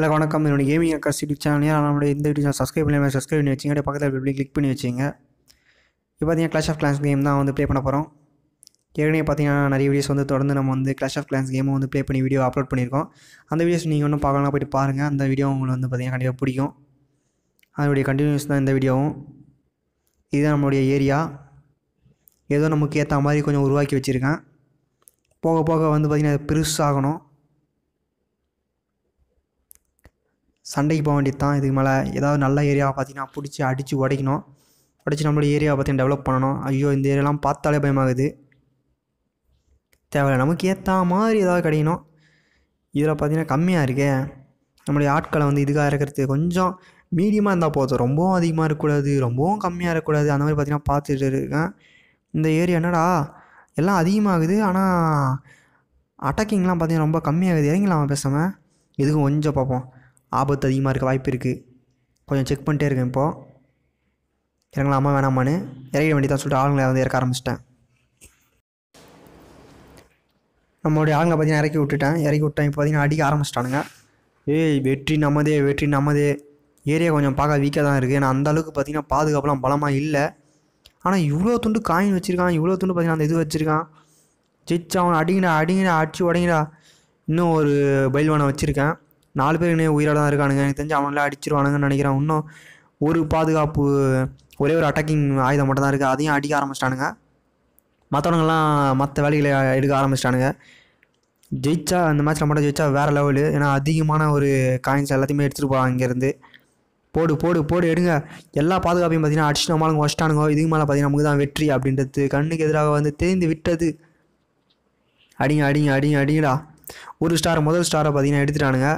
இல்லை வணக்கம் என்னுடைய கேமிங் அக்காஸ் யூடியூப் சேனலையும் நம்மளுடைய இந்த வீடியோ சப்ஸ்கிரைப் பண்ணி சப்ஸ்கிரைப் பண்ணி வச்சிங்க பக்கத்தில் அப்படி கிளிக் பண்ணி வச்சிங்க இப்போ பார்த்தீங்கன்னா கிளாஷ் ஆஃப் கிளான்ஸ் கேம் தான் வந்து ப்ளே பண்ண போகிறோம் ஏற்கனவே பார்த்தீங்கன்னா நிறைய வீடியோஸ் வந்து தொடர்ந்து நம்ம வந்து கிளாஷ் ஆஃப் கிளான்ஸ் கேமும் வந்து ப்ளே பண்ணி வீடியோ அப்லோட் பண்ணியிருக்கோம் அந்த வீடியோஸ் நீங்கள் ஒன்றும் பார்க்கலாம் போய்ட்டு பாருங்கள் அந்த வீடியோ உங்களுக்கு வந்து பார்த்திங்கன்னா கண்டிப்பாக பிடிக்கும் அதனுடைய கண்டினியூஸ் தான் இந்த வீடியோவும் இதுதான் நம்மளுடைய ஏரியா ஏதோ நமக்கு ஏற்ற மாதிரி கொஞ்சம் உருவாக்கி வச்சுருக்கேன் போக போக வந்து பார்த்திங்கன்னா பெருசாகணும் சண்டைக்கு போக வேண்டியது தான் இதுக்கு மேலே ஏதாவது நல்ல ஏரியாவை பார்த்தீங்கன்னா பிடிச்சி அடித்து உடைக்கணும் உடச்சி நம்மளோட ஏரியாவை பார்த்தீங்கன்னா டெவலப் பண்ணணும் ஐயோ இந்த ஏரியாலாம் பார்த்தாலே பயமாகுது தேவையில்லை நமக்கு ஏற்ற மாதிரி ஏதாவது கிடைக்கணும் இதில் பார்த்தீங்கன்னா கம்மியாக இருக்கே நம்மளுடைய ஆட்களை வந்து இதுக்காக இருக்கிறது கொஞ்சம் மீடியமாக இருந்தால் போதும் ரொம்பவும் அதிகமாக இருக்கக்கூடாது ரொம்பவும் கம்மியாக இருக்கக்கூடாது அந்த மாதிரி பார்த்தீங்கன்னா பார்த்துட்டு இருக்கேன் இந்த ஏரியா என்னடா எல்லாம் அதிகமாகுது ஆனால் அட்டாக்கிங்லாம் பார்த்திங்கன்னா ரொம்ப கம்மியாகுது இறங்கிலாமா பேசாமல் இதுக்கும் கொஞ்சம் பார்ப்போம் ஆபத்து அதிகமாக இருக்க வாய்ப்பு இருக்குது கொஞ்சம் செக் பண்ணிட்டே இருக்கேன் இப்போது இறங்கலாமா வேணாமான்னு இறங்கிட வேண்டியதான் சொல்லிட்டு ஆளுங்களை வந்து இறக்க ஆரம்பிச்சிட்டேன் நம்மளுடைய ஆளுங்க பார்த்தீங்கன்னா இறக்கி விட்டுட்டேன் இறக்கி விட்டேன் இப்போ பார்த்தீங்கன்னா அடிக்க ஆரம்பிச்சிட்டானுங்க ஏய் வெற்றி நம்மதே வெற்றி நம்மதே ஏரியா கொஞ்சம் பார்க்க வீக்காக தான் இருக்குது ஏன்னா அந்தளவுக்கு பார்த்திங்கன்னா பாதுகாப்புலாம் பலமாக இல்லை ஆனால் இவ்வளோ துண்டு காயின் வச்சுருக்கான் இவ்வளோ துண்டு பார்த்தீங்கன்னா அந்த இது வச்சுருக்கான் ஜிச்சு அவன் அடிங்கினா அடிங்கினா அடிச்சு உடங்கினா இன்னும் ஒரு பயில்வானை வச்சுருக்கேன் நாலு பேர் இன்னும் உயிரோட தான் இருக்கானுங்க எனக்கு தெரிஞ்சு அவனால அடிச்சிருவானுங்கன்னு நினைக்கிறேன் இன்னும் ஒரு பாதுகாப்பு ஒரே ஒரு அட்டாக்கிங் ஆயுதம் மட்டும் தான் இருக்குது அதையும் அடிக்க ஆரம்பிச்சிட்டானுங்க மற்றவனுங்கெல்லாம் மற்ற வேலைகளை எடுக்க ஆரம்பிச்சிட்டானுங்க ஜெயிச்சா அந்த மேட்ச்சில் மட்டும் ஜெயிச்சா வேறு லெவலு ஏன்னா அதிகமான ஒரு காயின்ஸ் எல்லாத்தையுமே எடுத்துகிட்டு போவாங்க இங்கேருந்து போடு போடு போடு எடுங்க எல்லா பாதுகாப்பையும் பார்த்தீங்கன்னா அடிச்சு நம்மளுங்க இதுக்கு மேலே பார்த்தீங்கன்னா நமக்கு தான் வெற்றி அப்படின்றது கண்ணுக்கு எதிராக வந்து தெரிந்து விட்டது அடிங்க அடிங்க அடிங்க அடிங்கடா ஒரு ஸ்டார் முதல் ஸ்டாரை பார்த்தீங்கன்னா எடுத்துட்டானுங்க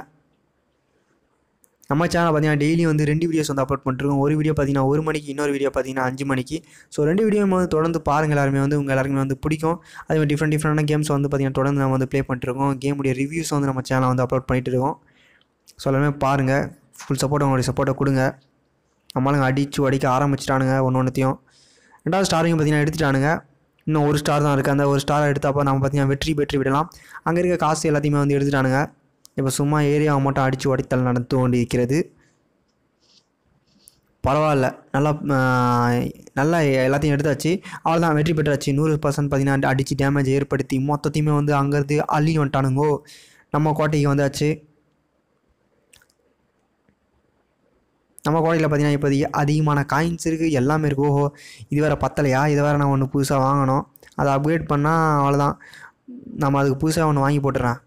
நம்ம சேனல் பார்த்தீங்கன்னா டெய்லியும் வந்து ரெண்டு வீடியோஸ் வந்து அப்லோட் பண்ணிருக்கோம் ஒரு வீடியோ பார்த்தீங்கன்னா ஒரு மணிக்கு இன்னொரு வீடியோ பார்த்தீங்கன்னா அஞ்சு மணிக்கு ஸோ ரெண்டு வீடியோ வந்து தொடர்ந்து பாருங்கள் எல்லாருமே வந்து உங்கள் எல்லாருமே வந்து பிடிக்கும் அதே மாதிரி டிஃப்ரெண்ட் டிஃப்ரெண்டான கேம்ஸ் வந்து பார்த்தீங்கன்னா தொடர்ந்து நம்ம வந்து ப்ளே பண்ணிட்டுருக்கோம் கேமுடைய ரிவ்யூஸ் வந்து நம்ம சேனல் வந்து அப்லோட் பண்ணிட்டு இருக்கோம் ஸோ எல்லாமே பாருங்கள் ஃபுல் சப்போர்ட் உங்களுடைய சப்போர்ட்டை கொடுங்க நம்மளுங்க அடிச்சு அடிக்க ஆரம்பிச்சிட்டானுங்க ஒன்று ஒன்றுத்தையும் ரெண்டாவது ஸ்டாரையும் பார்த்திங்கன்னா எடுத்துட்டானுங்க இன்னும் ஒரு ஸ்டார் தான் இருக்குது அந்த ஒரு ஸ்டாரை எடுத்தப்போ நம்ம பார்த்திங்கன்னா வெற்றி பெற்று விடலாம் அங்கே இருக்க காசு எல்லாத்தையுமே வந்து எடுத்துட்டானுங்க இப்போ சும்மா ஏரியாவை மட்டும் அடித்து உடைத்தல் நடந்து கொண்டிருக்கிறது பரவாயில்ல நல்லா நல்லா எல்லாத்தையும் எடுத்தாச்சு அவ்வளோதான் வெற்றி பெற்றாச்சு நூறு பர்சன்ட் பார்த்தீங்கன்னா அடித்து டேமேஜ் ஏற்படுத்தி மொத்தத்தையுமே வந்து அங்கேருந்து அள்ளி வந்துட்டானுங்கோ நம்ம கோட்டைக்கு வந்தாச்சு நம்ம கோட்டையில் பார்த்தீங்கன்னா இப்போதைக்கு அதிகமான காயின்ஸ் இருக்குது எல்லாமே இருக்குது ஓஹோ இது வேறு பத்தலையா இது வேறு நான் ஒன்று புதுசாக வாங்கணும் அதை அப்கிரேட் பண்ணால் அவ்வளோதான் நம்ம அதுக்கு புதுசாக ஒன்று வாங்கி போட்டுறேன்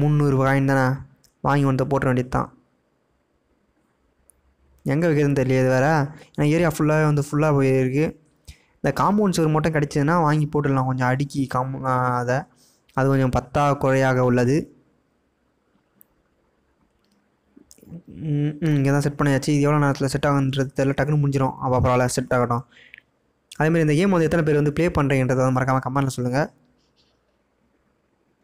முந்நூறு காயின் தானே வாங்கி வந்து போட்ட வேண்டியது தான் எங்கே வைக்கிறதுன்னு தெரியாது வேறு ஏன்னா ஏரியா ஃபுல்லாகவே வந்து ஃபுல்லாக போயிருக்கு இந்த காம்பவுண்ட் சுவர் மட்டும் கிடச்சிதுன்னா வாங்கி போட்டுடலாம் கொஞ்சம் அடுக்கி காம் அதை அது கொஞ்சம் பத்தா குறையாக உள்ளது இங்கே தான் செட் பண்ணியாச்சு இது எவ்வளோ நேரத்தில் செட் ஆகுன்றது தெரியல டக்குன்னு முடிஞ்சிடும் அப்போ பரவாயில்ல செட் ஆகட்டும் அதேமாதிரி இந்த கேம் வந்து எத்தனை பேர் வந்து ப்ளே பண்ணுறீங்கன்றதை மறக்காமல் கமெண்ட்டில் சொல்லுங்கள்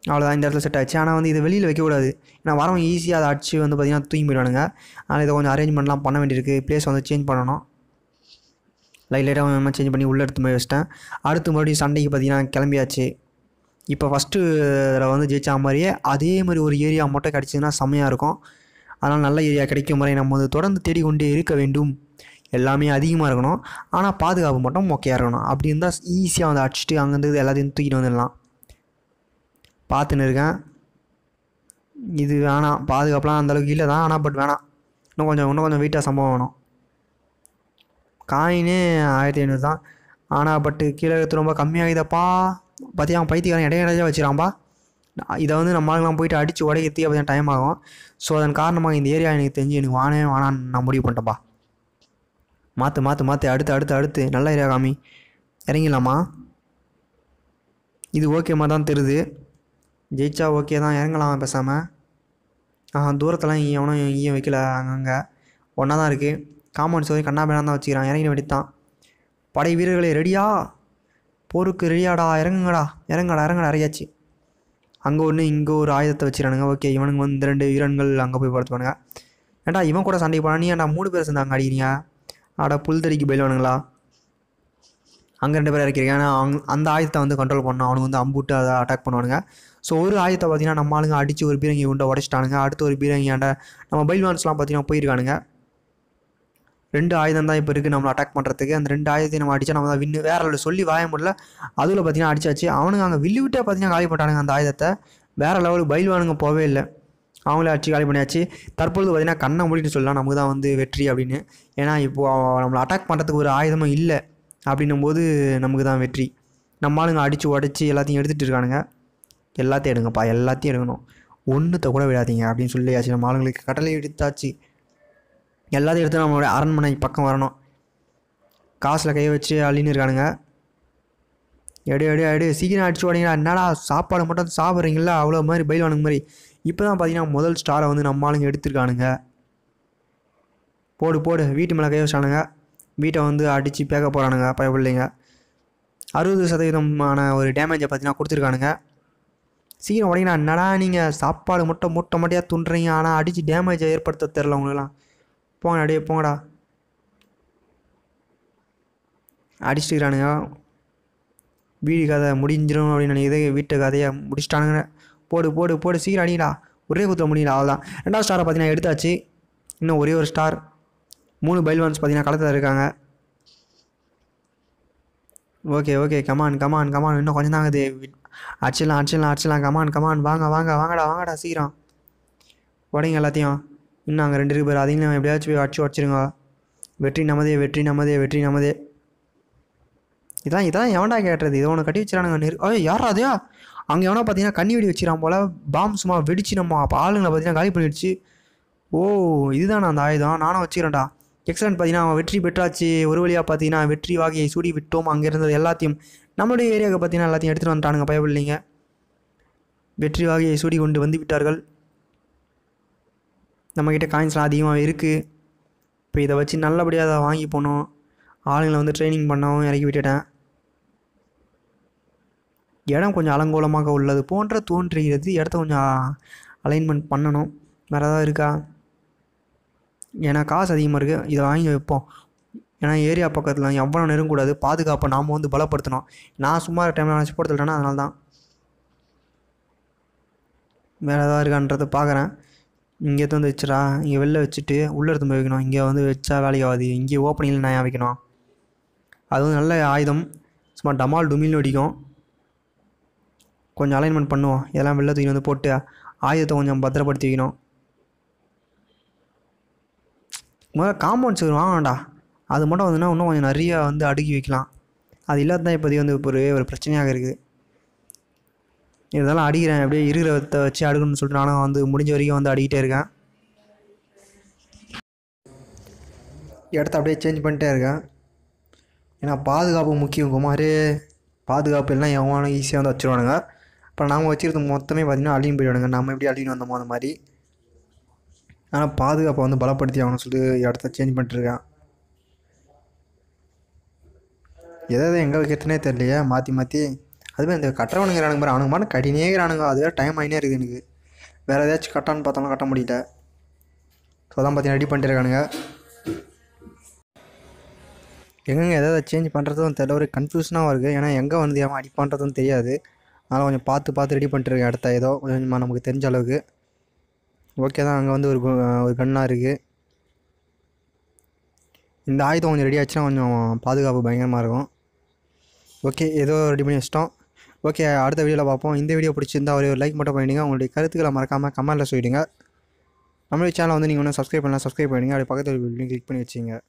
அவ்வளோதான் இந்த இடத்துல செட் ஆச்சு ஆனால் வந்து இது வெளியில் வைக்கக்கூடாது ஏன்னா வரவங்க ஈஸியாக அதை அடிச்சு வந்து பார்த்திங்கன்னா தூங்கி போயிடுவானுங்க ஆனால் இதை கொஞ்சம் அரேஞ்ச்மெண்ட்லாம் பண்ண வேண்டியிருக்கு பிளேஸ் வந்து சேஞ்ச் பண்ணணும் லைட் லைட்டாக சேஞ்ச் பண்ணி உள்ளே எடுத்து போய் வச்சிட்டேன் அடுத்து மறுபடியும் சண்டைக்கு பார்த்திங்கன்னா கிளம்பியாச்சு இப்போ ஃபஸ்ட்டு இதில் வந்து ஜெயிச்சா மாதிரியே அதே மாதிரி ஒரு ஏரியா மட்டும் கிடச்சிதுன்னா செம்மையாக இருக்கும் அதனால் நல்ல ஏரியா கிடைக்கும் முறை நம்ம வந்து தொடர்ந்து தேடிக்கொண்டே இருக்க வேண்டும் எல்லாமே அதிகமாக இருக்கணும் ஆனால் பாதுகாப்பு மட்டும் மொக்கையாக இருக்கணும் அப்படி இருந்தால் ஈஸியாக வந்து அடிச்சுட்டு அங்கேருந்து எல்லாத்தையும் தூக்கிட்டு வந்துடலாம் பார்த்துன்னு இருக்கேன் இது வேணாம் பாதுகாப்புலாம் அந்தளவுக்கு இல்லை தான் ஆனால் பட் வேணாம் இன்னும் கொஞ்சம் இன்னும் கொஞ்சம் வீட்டாக சம்பவம் வேணும் காயினு ஆயிரத்தி ஐநூறு தான் ஆனால் பட்டு கீழே எடுத்து ரொம்ப கம்மியாகிதப்பா பற்றி அவன் பைத்தியக்காரன் இடையே இடையே வச்சுக்கிறான்பா இதை வந்து நம்மளுக்குலாம் போயிட்டு அடித்து உடைக்கிறதுக்கு அப்படி டைம் ஆகும் ஸோ அதன் காரணமாக இந்த ஏரியா எனக்கு தெரிஞ்சு எனக்கு வானே வானான்னு நான் முடிவு பண்ணிட்டேன்ப்பா மாற்று மாற்று மாற்று அடுத்து அடுத்து அடுத்து நல்ல ஏரியா காமி இறங்கிடலாமா இது ஓகேமா தான் தெரியுது ஜெயிச்சா ஓகே தான் இறங்கலாம் பேசாமல் ஆஹா தூரத்தெல்லாம் எவனும் இங்கேயும் வைக்கல அங்கங்கே ஒன்றா தான் இருக்குது காமௌண்ட் சோதி கண்ணா பேனா தான் வச்சுக்கிறான் இறங்கி வெடித்தான் படை வீரர்களே ரெடியா போருக்கு ரெடியாடா இறங்குங்கடா இறங்கடா இறங்கடா இறையாச்சு அங்கே ஒன்று இங்கே ஒரு ஆயுதத்தை வச்சுக்கிறானுங்க ஓகே இவனுங்க வந்து ரெண்டு வீரன்கள் அங்கே போய் படுத்துவானுங்க ஏண்டா இவன் கூட சண்டைக்கு போனா நீ ஏன்டா மூணு பேர் சேர்ந்து அங்கே அடிக்கிறீங்க ஆடா புல் தடிக்கு போயிடுவானுங்களா அங்கே ரெண்டு பேர் இறக்கிறீங்க ஏன்னா அந்த ஆயுதத்தை வந்து கண்ட்ரோல் பண்ணணும் அவனுக்கு வந்து அம்புட்டு அதை அட்டாக் பண்ணுவானுங்க ஸோ ஒரு ஆயத்தை பார்த்தீங்கன்னா நம்ம ஆளுங்க அடித்து ஒரு பீரங்கி உண்டை உடச்சிட்டானுங்க அடுத்து ஒரு பீரங்கியாண்ட நம்ம பைல்வான்ஸ்லாம் பார்த்தீங்கன்னா போயிருக்கானுங்க ரெண்டு ஆயுதம் தான் இப்போ இருக்குது நம்மளை அட்டாக் பண்ணுறதுக்கு அந்த ரெண்டு ஆயுதத்தையும் நம்ம அடித்தா நம்ம தான் வின்னு வேற லெவலில் சொல்லி வாய முடியல அதில் பார்த்தீங்கன்னா அடிச்சாச்சு அவனுங்க அங்கே வில்லு விட்டே பார்த்தீங்கன்னா காலி பண்ணிட்டானுங்க அந்த ஆயுதத்தை வேறு லெவலுக்கு பயில்வானுங்க போவே இல்லை அவங்களே அடிச்சு காலி பண்ணியாச்சு தற்பொழுது பார்த்தீங்கன்னா கண்ணை மூடினு சொல்லலாம் நமக்கு தான் வந்து வெற்றி அப்படின்னு ஏன்னா இப்போது நம்மளை அட்டாக் பண்ணுறதுக்கு ஒரு ஆயுதமும் இல்லை அப்படின்னும் போது நமக்கு தான் வெற்றி நம்ம ஆளுங்க அடித்து உடச்சி எல்லாத்தையும் எடுத்துகிட்டு இருக்கானுங்க எல்லாத்தையும் எடுங்கப்பா எல்லாத்தையும் எடுக்கணும் ஒன்றுத்த கூட விடாதீங்க அப்படின்னு சொல்லியாச்சு நம்ம ஆளுங்களுக்கு கடலை எடுத்தாச்சு எல்லாத்தையும் எடுத்து நம்மளோட அரண்மனை பக்கம் வரணும் காசில் கையை வச்சு அள்ளின்னு இருக்கானுங்க எடு எடு எடு சீக்கிரம் அடிச்சு வாடிங்களா என்னடா சாப்பாடு மட்டும் சாப்பிட்றீங்களா அவ்வளோ மாதிரி பயில் வாங்க மாதிரி இப்போ தான் பார்த்தீங்கன்னா முதல் ஸ்டாரை வந்து நம்ம ஆளுங்க எடுத்திருக்கானுங்க போடு போடு வீட்டு மேலே கை வச்சானுங்க வீட்டை வந்து அடித்து பேக்க போகிறானுங்க பய பிள்ளைங்க அறுபது சதவீதமான ஒரு டேமேஜை பார்த்தீங்கன்னா கொடுத்துருக்கானுங்க சீக்கிரம் உடையண்ணா என்னடா நீங்கள் சாப்பாடு மட்டும் மூட்டை மாட்டியாக துண்டுறீங்க ஆனால் அடித்து டேமேஜை ஏற்படுத்த தெரில உங்களுக்குலாம் போங்க அப்படியே போங்கடா அடிச்சுக்கிறானுங்க வீடு கதை முடிஞ்சிடும் அப்படின்னு நினைக்கிது வீட்டு கதையை முடிச்சிட்டானுங்க போடு போடு போடு சீக்கிரம் அடிங்கடா ஒரே குத்தில் முடியல அவ்வளோதான் ரெண்டாவது ஸ்டாரை பார்த்தீங்கன்னா எடுத்தாச்சு இன்னும் ஒரே ஒரு ஸ்டார் மூணு பைல்வான்ஸ் பார்த்தீங்கன்னா களத்தில் இருக்காங்க okay okay come on come on come on இன்னும் கொஞ்சம் தான் ஆகுது அடிச்சிடலாம் அடிச்சிடலாம் அடிச்சிடலாம் கமான் கமான் வாங்க வாங்க வாங்கடா வாங்கடா சீக்கிரம் உடைங்க எல்லாத்தையும் இன்னும் அங்கே ரெண்டு பேர் அதையும் எப்படியாச்சும் போய் அடிச்சு உடச்சிருங்க வெற்றி நமதே வெற்றி நமதே வெற்றி நமதே இதான் இதான் எவன்டா கேட்டுறது இதை ஒன்று கட்டி வச்சிடானுங்க நெரு ஓய் யாரா அதையா அங்கே எவனா பார்த்தீங்கன்னா கண்ணி வெடி வச்சிடான் போல் பாம்பு சும்மா வெடிச்சு நம்ம அப்போ ஆளுங்களை பார்த்தீங்கன்னா காலி பண்ணிடுச்சு ஓ இதுதான் அந்த ஆயுதம் நானும் வச்சுக்கிறேன்டா எக்ஸலண்ட் பார்த்தீங்கன்னா அவன் வெற்றி பெற்றாச்சு ஒரு வழியாக பார்த்தீங்கன்னா வெற்றி வாகையை சூடி விட்டோம் அங்கே இருந்தது எல்லாத்தையும் நம்மளுடைய ஏரியாவுக்கு பார்த்தீங்கன்னா எல்லாத்தையும் எடுத்துகிட்டு வந்துட்டானுங்க பயப்படலைங்க வெற்றி வாகையை சூடி கொண்டு வந்து விட்டார்கள் நம்மக்கிட்ட காயின்ஸ்லாம் அதிகமாக இருக்குது இப்போ இதை வச்சு நல்லபடியாக அதை வாங்கி போனோம் ஆளுங்களை வந்து ட்ரைனிங் பண்ணவும் இறக்கி விட்டுட்டேன் இடம் கொஞ்சம் அலங்கோலமாக உள்ளது போன்ற தோன்றுகிறது இடத்த கொஞ்சம் அலைன்மெண்ட் பண்ணணும் வேறு ஏதாவது இருக்கா ஏன்னா காசு அதிகமாக இருக்குது இதை வாங்கி வைப்போம் ஏன்னா ஏரியா பக்கத்தில் எவ்வளோ நெருங்கக்கூடாது பாதுகாப்பை நாம் வந்து பலப்படுத்தணும் நான் சும்மா டைமில் நினச்சி போடுத்துட்டேன்னா அதனால தான் வேறு எதாவது இருக்கான்றத பார்க்குறேன் இங்கே எடுத்து வந்து வச்சுடா இங்கே வெளில வச்சுட்டு உள்ளே எடுத்து போய் வைக்கணும் இங்கே வந்து வச்சா வேலைக்கு ஆகாது இங்கே ஓப்பனிங்கில் நான் ஏன் வைக்கணும் அது வந்து நல்ல ஆயுதம் சும்மா டமால் டுமில்னு அடிக்கும் கொஞ்சம் அலைன்மெண்ட் பண்ணுவோம் இதெல்லாம் வெளில தூக்கி வந்து போட்டு ஆயுதத்தை கொஞ்சம் பத்திரப்படுத்தி வைக்கணும் முதல்ல காம்பவுண்ட் சுவர் வாங்கண்டா அது மட்டும் வந்துன்னா இன்னும் கொஞ்சம் நிறையா வந்து அடுக்கி வைக்கலாம் அது இல்லாத தான் இப்போதைக்கு வந்து இப்போ ஒரே ஒரு பிரச்சனையாக இருக்குது இதெல்லாம் அடிக்கிறேன் அப்படியே இருக்கிற வச்சு அடுக்கணும்னு சொல்லிட்டு நானும் வந்து முடிஞ்ச வரைக்கும் வந்து அடிக்கிட்டே இருக்கேன் இடத்த அப்படியே சேஞ்ச் பண்ணிட்டே இருக்கேன் ஏன்னா பாதுகாப்பு முக்கியம் குமார் பாதுகாப்பு எல்லாம் எவ்வளோ ஈஸியாக வந்து வச்சுருவானுங்க அப்புறம் நாங்கள் வச்சுருந்த மொத்தமே பார்த்திங்கன்னா அழியும் போயிடுவானுங்க நம்ம எப்படி அழியும் வந்தோமோ அந்த மாதிரி ஆனால் பாதுகாப்பை வந்து பலப்படுத்தி ஆகணும்னு சொல்லிட்டு இடத்த சேஞ்ச் பண்ணிட்டுருக்கான் எதாவது எங்கே வைக்கிறதுனே தெரியலையே மாற்றி மாற்றி அதுவே இந்த கட்டுறவனுங்க இறானுங்க பாரு அவனுங்க மாதிரி கடினே அதுவே டைம் ஆகினே இருக்குது எனக்கு வேறு ஏதாச்சும் கட்டான்னு பார்த்தாலும் கட்ட முடியல ஸோ அதான் பார்த்தீங்கன்னா ரெடி பண்ணிட்டுருக்கானுங்க எங்கெங்கே எதாவது சேஞ்ச் பண்ணுறதும் தெரியல ஒரு கன்ஃபியூஷனாகவும் இருக்குது ஏன்னா எங்கே வந்து ஏமா அடி பண்ணுறதும் தெரியாது அதனால் கொஞ்சம் பார்த்து பார்த்து ரெடி பண்ணிட்டுருக்கேன் இடத்த ஏதோ கொஞ்சமாக நமக்கு தெரிஞ்ச அளவுக்கு ஓகே தான் அங்கே வந்து ஒரு ஒரு கண்ணாக இருக்குது இந்த ஆயுதம் கொஞ்சம் ரெடி ஆச்சுன்னா கொஞ்சம் பாதுகாப்பு பயங்கரமாக இருக்கும் ஓகே ஏதோ ரெடி பண்ணி வச்சிட்டோம் ஓகே அடுத்த வீடியோவில் பார்ப்போம் இந்த வீடியோ பிடிச்சிருந்தா ஒரே ஒரு லைக் மட்டும் பண்ணிவிடுங்க உங்களுடைய கருத்துக்களை மறக்காமல் கமெண்ட்டில் சொல்லிவிடுங்க நம்மளுடைய சேனலை வந்து நீங்கள் ஒன்றும் சப்ஸ்கிரைப் பண்ணலாம் சப்ஸ்கிரைப் பண்ணிவிடுங்க அப்படி பக்கத்தில் கிளிக் பண்ணி வச்சுங்க